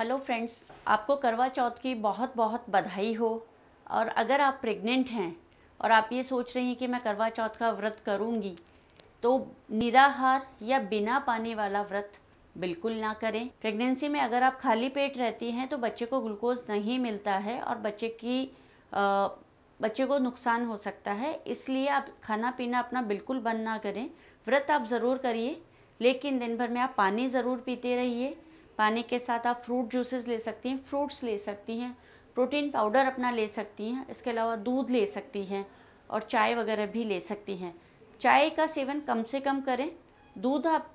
hello friends आपको करवा चौथ की बहुत बहुत बधाई हो और अगर आप प्रेग्नेंट हैं और आप ये सोच रही हैं कि मैं करवा चौथ का व्रत करूँगी तो निराहार या बिना पानी वाला व्रत बिल्कुल ना करें प्रेगनेंसी में अगर आप खाली पेट रहती हैं तो बच्चे को ग्लूकोज नहीं मिलता है और बच्चे की आ, बच्चे को नुकसान हो सकता है इसलिए आप खाना पीना अपना बिल्कुल बंद ना करें व्रत आप ज़रूर करिए लेकिन दिन भर में आप पानी ज़रूर पीते रहिए पानी के साथ आप फ्रूट जूसेस ले सकती हैं फ्रूट्स ले सकती हैं प्रोटीन पाउडर अपना ले सकती हैं इसके अलावा दूध ले सकती हैं और चाय वगैरह भी ले सकती हैं चाय का सेवन कम से कम करें दूध आप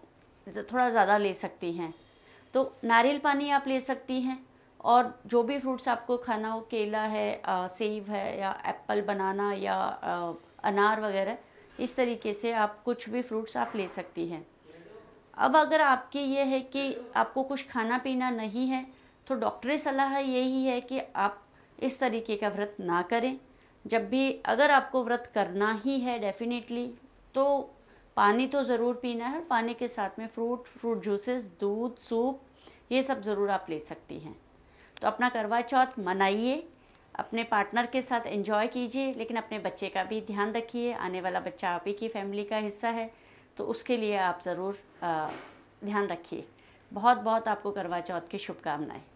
थोड़ा ज़्यादा ले सकती हैं तो नारियल पानी आप ले सकती हैं और जो भी फ्रूट्स आपको खाना हो केला है आ, सेब है या एप्पल बनाना या आ, अनार वगैरह इस तरीके से आप कुछ भी फ्रूट्स आप ले सकती हैं अब अगर आपके ये है कि आपको कुछ खाना पीना नहीं है तो डॉक्टरी सलाह यही है कि आप इस तरीके का व्रत ना करें जब भी अगर आपको व्रत करना ही है डेफिनेटली तो पानी तो ज़रूर पीना है पानी के साथ में फ्रूट फ्रूट जूसेस दूध सूप ये सब ज़रूर आप ले सकती हैं तो अपना करवा चौथ मनाइए अपने पार्टनर के साथ एंजॉय कीजिए लेकिन अपने बच्चे का भी ध्यान रखिए आने वाला बच्चा आप ही की फैमिली का हिस्सा है तो उसके लिए आप ज़रूर ध्यान रखिए बहुत बहुत आपको करवा चौथ की शुभकामनाएं